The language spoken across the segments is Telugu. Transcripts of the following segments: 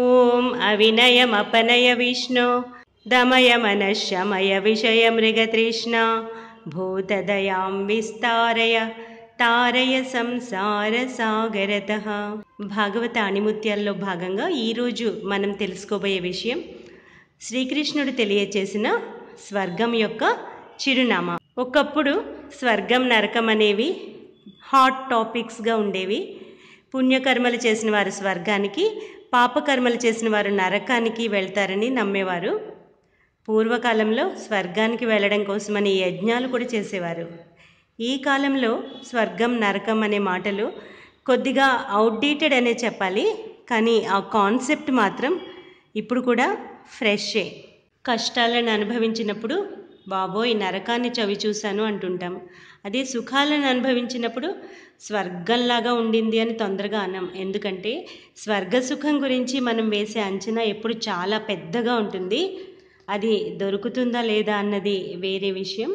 ఓం ॐ విష్ణు దమయ మనశమయ విషయ మృగతృష్ణ भूतदयां విస్తారయ తారయ సంసార సాగరత భాగవత అణిముత్యాల్లో భాగంగా ఈరోజు మనం తెలుసుకోబోయే విషయం శ్రీకృష్ణుడు తెలియచేసిన స్వర్గం యొక్క చిరునామా ఒకప్పుడు స్వర్గం నరకం అనేవి హాట్ టాపిక్స్గా ఉండేవి పుణ్యకర్మలు చేసిన వారు స్వర్గానికి పాపకర్మలు చేసిన వారు నరకానికి వెళ్తారని నమ్మేవారు పూర్వకాలంలో స్వర్గానికి వెళ్ళడం కోసమని యజ్ఞాలు కూడా చేసేవారు ఈ కాలంలో స్వర్గం నరకం అనే మాటలు కొద్దిగా అవుట్డేటెడ్ అనే చెప్పాలి కానీ ఆ కాన్సెప్ట్ మాత్రం ఇప్పుడు కూడా ఫ్రెషే కష్టాలను అనుభవించినప్పుడు బాబోయ్ నరకాన్ని చవి చూశాను అంటుంటాం అదే సుఖాలను అనుభవించినప్పుడు స్వర్గంలాగా ఉండింది అని తొందరగా అన్నాం ఎందుకంటే స్వర్గ సుఖం గురించి మనం వేసే అంచనా ఎప్పుడు చాలా పెద్దగా ఉంటుంది అది దొరుకుతుందా లేదా అన్నది వేరే విషయం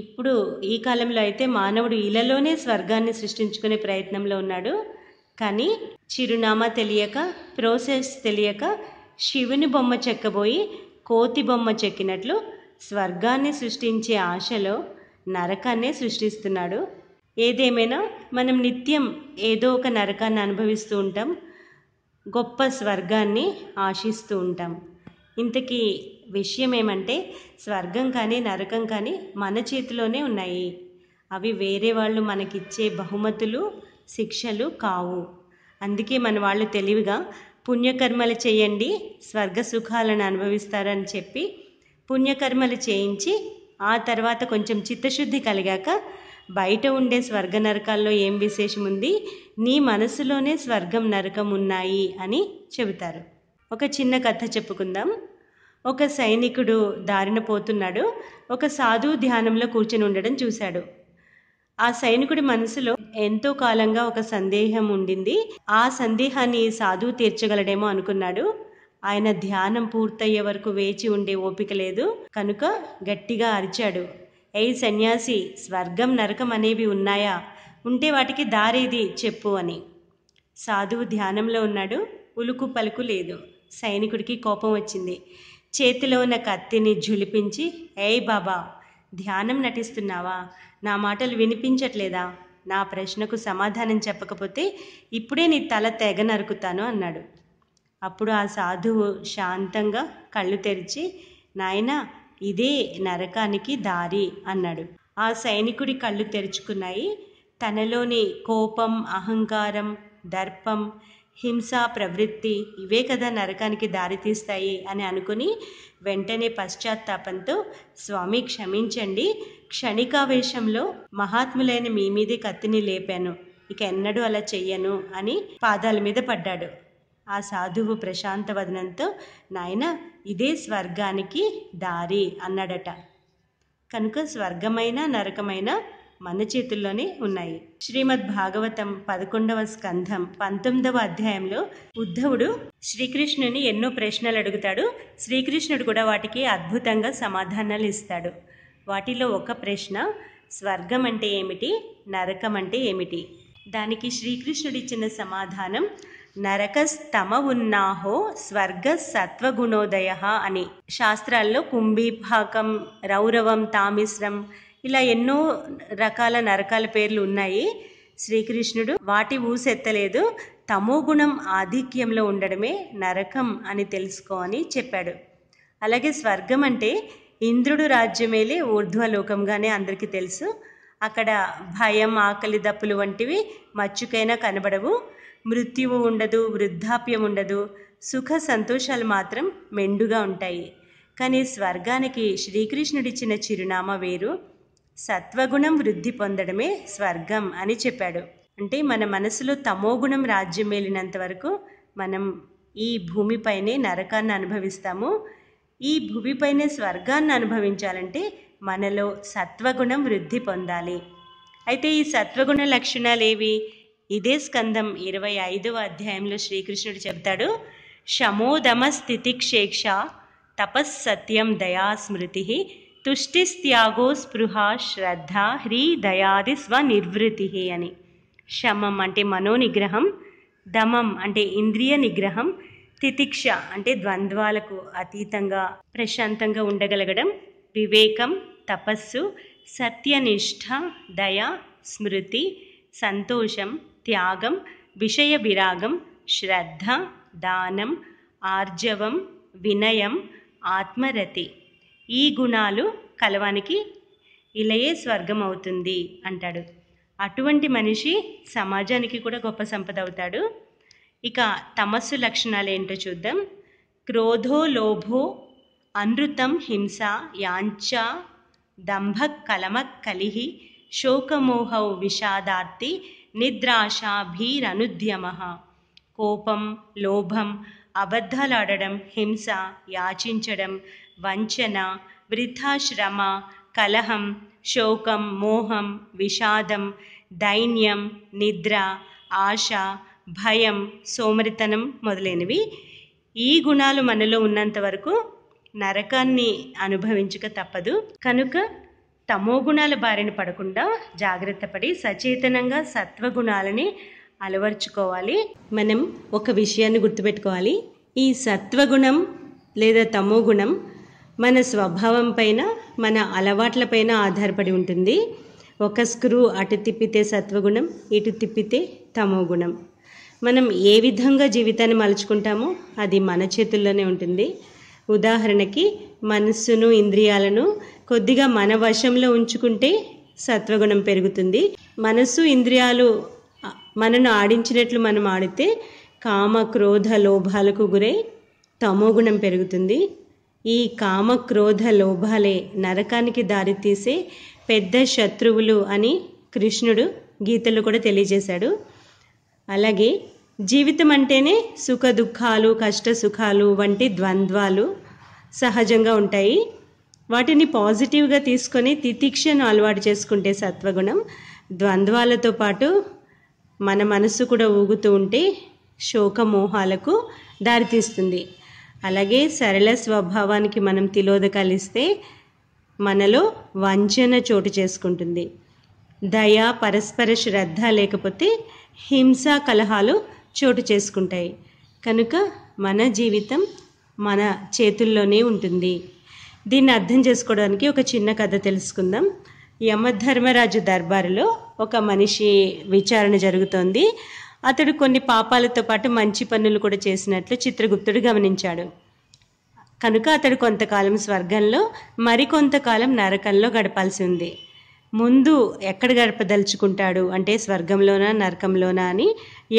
ఇప్పుడు ఈ కాలంలో అయితే మానవుడు ఇళ్ళలోనే స్వర్గాన్ని సృష్టించుకునే ప్రయత్నంలో ఉన్నాడు కానీ చిరునామా తెలియక ప్రోసెస్ తెలియక శివుని బొమ్మ చెక్కబోయి కోతి బొమ్మ చెక్కినట్లు స్వర్గాన్ని సృష్టించే ఆశలో నరకాన్నే సృష్టిస్తున్నాడు ఏదేమైనా మనం నిత్యం ఏదో ఒక నరకాన్ని అనుభవిస్తూ ఉంటాం గొప్ప స్వర్గాన్ని ఆశిస్తూ ఉంటాం ఇంతకీ విషయం ఏమంటే స్వర్గం కానీ నరకం కానీ మన చేతిలోనే ఉన్నాయి అవి వేరే వాళ్ళు మనకిచ్చే బహుమతులు శిక్షలు కావు అందుకే మన వాళ్ళు తెలివిగా పుణ్యకర్మలు చేయండి స్వర్గ సుఖాలను అనుభవిస్తారని చెప్పి పుణ్యకర్మలు చేయించి ఆ తర్వాత కొంచెం చిత్తశుద్ధి కలిగాక బయట ఉండే స్వర్గ నరకాల్లో ఏం విశేషం ఉంది నీ మనసులోనే స్వర్గం నరకం ఉన్నాయి అని చెబుతారు ఒక చిన్న కథ చెప్పుకుందాం ఒక సైనికుడు దారిన పోతున్నాడు ఒక సాధువు ధ్యానంలో కూర్చొని ఉండడం చూశాడు ఆ సైనికుడి మనసులో ఎంతో కాలంగా ఒక సందేహం ఉండింది ఆ సందేహాన్ని సాధువు తీర్చగలడేమో అనుకున్నాడు ఆయన ధ్యానం పూర్తయ్యే వరకు వేచి ఉండే ఓపిక లేదు కనుక గట్టిగా అరిచాడు ఏయ్ సన్యాసి స్వర్గం నరకం అనేవి ఉన్నాయా ఉంటే వాటికి దారేది చెప్పు అని సాధువు ధ్యానంలో ఉన్నాడు ఉలుకు పలుకు లేదు సైనికుడికి కోపం వచ్చింది చేతిలో ఉన్న కత్తిని జులిపించి ఏయ్ బాబా ధ్యానం నటిస్తున్నావా నా మాటలు వినిపించట్లేదా నా ప్రశ్నకు సమాధానం చెప్పకపోతే ఇప్పుడే నీ తల తెగ నరుకుతాను అన్నాడు అప్పుడు ఆ సాధువు శాంతంగా కళ్ళు తెరిచి నాయన ఇదే నరకానికి దారి అన్నాడు ఆ సైనికుడి కళ్ళు తెరుచుకున్నాయి తనలోని కోపం అహంకారం దర్పం హింస ప్రవృత్తి ఇవే కదా నరకానికి దారితీస్తాయి అని అనుకుని వెంటనే పశ్చాత్తాపంతో స్వామి క్షమించండి క్షణికావేశంలో మహాత్ములైన మీ మీదే కత్తిని లేపాను ఇక ఎన్నడూ అలా చెయ్యను అని పాదాల మీద పడ్డాడు ఆ సాధువు ప్రశాంత వదనంతో నాయన ఇదే స్వర్గానికి దారి అన్నాడట కనుక స్వర్గమైన నరకమైన మన చేతుల్లోనే ఉన్నాయి శ్రీమద్ భాగవతం పదకొండవ స్కంధం పంతొమ్మిదవ అధ్యాయంలో ఉద్ధవుడు శ్రీకృష్ణుని ఎన్నో ప్రశ్నలు అడుగుతాడు శ్రీకృష్ణుడు కూడా వాటికి అద్భుతంగా సమాధానాలు ఇస్తాడు వాటిలో ఒక ప్రశ్న స్వర్గం అంటే ఏమిటి నరకం అంటే ఏమిటి దానికి శ్రీకృష్ణుడిచ్చిన సమాధానం నరకస్తమ ఉన్నాహో స్వర్గ సత్వగుణోదయ అని శాస్త్రాల్లో కుంభీభాకం రౌరవం తామిశ్రం ఇలా ఎన్నో రకాల నరకాల పేర్లు ఉన్నాయి శ్రీకృష్ణుడు వాటి ఊసెత్తలేదు తమోగుణం ఆధిక్యంలో ఉండడమే నరకం అని తెలుసుకో అని చెప్పాడు అలాగే స్వర్గం అంటే ఇంద్రుడు రాజ్యమేలే ఊర్ధ్వలోకంగానే అందరికీ తెలుసు అక్కడ భయం ఆకలి దప్పులు వంటివి మచ్చుకైనా కనబడవు మృత్యువు ఉండదు వృద్ధాప్యం ఉండదు సుఖ సంతోషాలు మాత్రం మెండుగా ఉంటాయి కానీ స్వర్గానికి శ్రీకృష్ణుడిచ్చిన చిరునామా వేరు సత్వగుణం వృద్ధి పొందడమే స్వర్గం అని చెప్పాడు అంటే మన మనసులో తమోగుణం రాజ్యం వెళ్ళినంత వరకు మనం ఈ భూమిపైనే నరకాన్ని అనుభవిస్తాము ఈ భూమిపైనే స్వర్గాన్ని అనుభవించాలంటే మనలో సత్వగుణం వృద్ధి పొందాలి అయితే ఈ సత్వగుణ లక్షణాలు ఏవి ఇదే స్కందం ఇరవై ఐదవ అధ్యాయంలో శ్రీకృష్ణుడు చెప్తాడు శమోదమ స్థితిక్షేక్ష తపస్సత్యం దయా స్మృతి తుష్టిస్త్యాగో స్పృహ శ్రద్ధ దయాది స్వనివృతి అని శమం అంటే మనోనిగ్రహం దమం అంటే ఇంద్రియ నిగ్రహం తితిక్ష అంటే ద్వంద్వాలకు అతీతంగా ప్రశాంతంగా ఉండగలగడం వివేకం తపస్సు సత్యనిష్ట దయ స్మృతి సంతోషం త్యాగం విషయ విరాగం శ్రద్ధ దానం ఆర్జవం వినయం ఆత్మరతి ఈ గుణాలు కలవానికి ఇలయే స్వర్గం అవుతుంది అంటాడు అటువంటి మనిషి సమాజానికి కూడా గొప్ప సంపద అవుతాడు ఇక తమస్సు లక్షణాలు ఏంటో చూద్దాం క్రోధో లోభో అనృతం హింస యాంచ దంభ కలమ కలిహి శోకమోహౌ విషాదార్తి నిద్రాశాభీరనుద్యమ కోపం లోభం అబద్ధాలాడడం హింస యాచించడం వంచన వృథాశ్రమ కలహం శోకం మోహం విషాదం దైన్యం నిద్ర ఆశ భయం సోమరితనం మొదలైనవి ఈ గుణాలు మనలో ఉన్నంత వరకు నరకాన్ని అనుభవించక తప్పదు కనుక తమోగుణాల బారిన పడకుండా జాగ్రత్త పడి సచేతనంగా సత్వగుణాలని అలవర్చుకోవాలి మనం ఒక విషయాన్ని గుర్తుపెట్టుకోవాలి ఈ సత్వగుణం లేదా తమోగుణం మన స్వభావం పైన మన అలవాట్లపైన ఆధారపడి ఉంటుంది ఒక స్క్రూ అటు తిప్పితే సత్వగుణం ఇటు తిప్పితే తమోగుణం మనం ఏ విధంగా జీవితాన్ని మలుచుకుంటామో అది మన చేతుల్లోనే ఉంటుంది ఉదాహరణకి మనస్సును ఇంద్రియాలను కొద్దిగా మన వశంలో ఉంచుకుంటే సత్వగుణం పెరుగుతుంది మనస్సు ఇంద్రియాలు మనను ఆడించినట్లు మనం ఆడితే కామ క్రోధ లోభాలకు గురై తమోగుణం పెరుగుతుంది ఈ కామ క్రోధ లోభాలే నరకానికి దారితీసే పెద్ద శత్రువులు అని కృష్ణుడు గీతలు కూడా తెలియజేశాడు అలాగే జీవితం అంటేనే సుఖ దుఃఖాలు కష్ట సుఖాలు వంటి ద్వంద్వాలు సహజంగా ఉంటాయి వాటిని పాజిటివ్గా తీసుకొని తితిక్షను అలవాటు చేసుకుంటే సత్వగుణం ద్వంద్వాలతో పాటు మన మనసు కూడా ఊగుతూ ఉంటే శోకమోహాలకు దారితీస్తుంది అలాగే సరళ స్వభావానికి మనం తిలోదకాలు ఇస్తే మనలో వంచన చోటు చేసుకుంటుంది దయ పరస్పర శ్రద్ధ లేకపోతే హింసా కలహాలు చోటు చేసుకుంటాయి కనుక మన జీవితం మన చేతుల్లోనే ఉంటుంది దీన్ని అర్థం చేసుకోవడానికి ఒక చిన్న కథ తెలుసుకుందాం యమధర్మరాజు దర్బారులో ఒక మనిషి విచారణ జరుగుతోంది అతడు కొన్ని పాపాలతో పాటు మంచి పనులు కూడా చేసినట్లు చిత్రగుప్తుడు గమనించాడు కనుక అతడు కొంతకాలం స్వర్గంలో మరికొంతకాలం నరకంలో గడపాల్సి ఉంది ముందు ఎక్కడ గడపదలుచుకుంటాడు అంటే స్వర్గంలోనా నరకంలోనా అని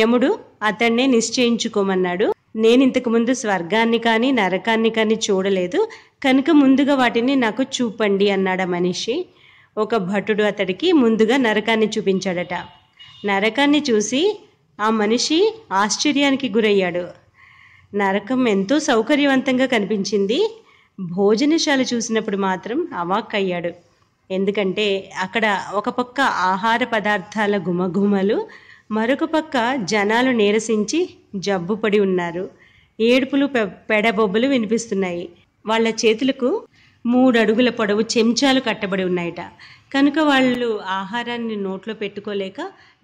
యముడు అతన్నే నిశ్చయించుకోమన్నాడు నేను ఇంతకుముందు స్వర్గాన్ని కానీ నరకాన్ని కానీ చూడలేదు కనుక ముందుగా వాటిని నాకు చూపండి అన్నాడు మనిషి ఒక భటుడు అతడికి ముందుగా నరకాన్ని చూపించాడట నరకాన్ని చూసి ఆ మనిషి ఆశ్చర్యానికి గురయ్యాడు నరకం ఎంతో సౌకర్యవంతంగా కనిపించింది భోజనశాల చూసినప్పుడు మాత్రం అవాక్కయ్యాడు ఎందుకంటే అక్కడ ఒక పక్క ఆహార పదార్థాల గుమఘుమలు మరొక పక్క జనాలు నీరసించి జబ్బుపడి ఉన్నారు ఏడుపులు పెడబొబ్బులు వినిపిస్తున్నాయి వాళ్ళ చేతులకు మూడు అడుగుల పొడవు చెంచాలు కట్టబడి ఉన్నాయట కనుక వాళ్ళు ఆహారాన్ని నోట్లో పెట్టుకోలేక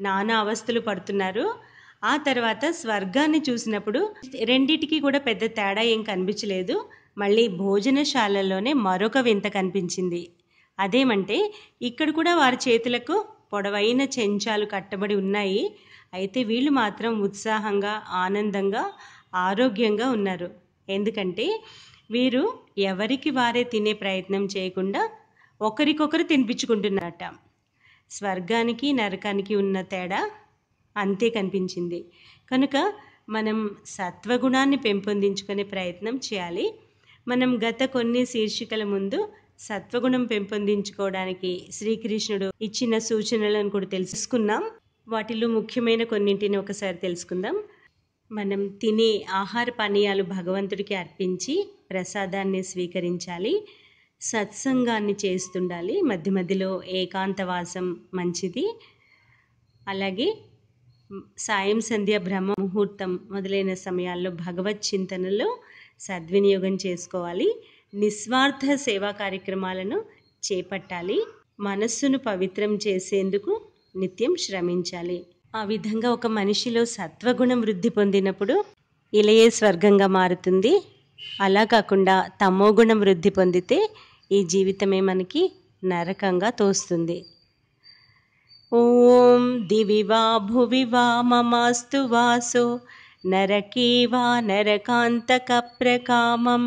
నానా అవస్థలు పడుతున్నారు ఆ తర్వాత స్వర్గాన్ని చూసినప్పుడు రెండిటికి కూడా పెద్ద తేడా ఏం కనిపించలేదు మళ్ళీ భోజనశాలలోనే మరొక వింత కనిపించింది అదేమంటే ఇక్కడ కూడా వారి చేతులకు పొడవైన చెంచాలు కట్టబడి ఉన్నాయి అయితే వీళ్ళు మాత్రం ఉత్సాహంగా ఆనందంగా ఆరోగ్యంగా ఉన్నారు ఎందుకంటే వీరు ఎవరికి వారే తినే ప్రయత్నం చేయకుండా ఒకరికొకరు తినిపించుకుంటున్నట స్వర్గానికి నరకానికి ఉన్న తేడా అంతే కనిపించింది కనుక మనం సత్వగుణాన్ని పెంపొందించుకునే ప్రయత్నం చేయాలి మనం గత కొన్ని శీర్షికల ముందు సత్వగుణం పెంపొందించుకోవడానికి శ్రీకృష్ణుడు ఇచ్చిన సూచనలను కూడా తెలుసుకున్నాం వాటిలో ముఖ్యమైన కొన్నింటిని ఒకసారి తెలుసుకుందాం మనం తినే ఆహార పానీయాలు భగవంతుడికి అర్పించి ప్రసాదాన్ని స్వీకరించాలి సత్సంగాన్ని చేస్తుండాలి మధ్య మధ్యలో ఏకాంతవాసం మంచిది అలాగే సాయం సంధ్య బ్రహ్మ ముహూర్తం మొదలైన సమయాల్లో భగవత్ చింతనలో సద్వినియోగం చేసుకోవాలి నిస్వార్థ సేవా కార్యక్రమాలను చేపట్టాలి మనస్సును పవిత్రం చేసేందుకు నిత్యం శ్రమించాలి ఆ విధంగా ఒక మనిషిలో సత్వగుణం వృద్ధి పొందినప్పుడు ఇలయే స్వర్గంగా మారుతుంది అలా కాకుండా తమోగుణం వృద్ధి పొందితే ఈ జీవితమే మనకి నరకంగా తోస్తుంది ఓం దివి వా భువి వా మమాస్తు వాసో నరకీ వా నరకాంతక ప్రకామం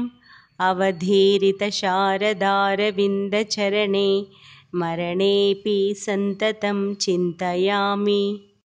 अवधीरितशारदारविन्दचरणे मरणेऽपि सन्ततं चिन्तयामि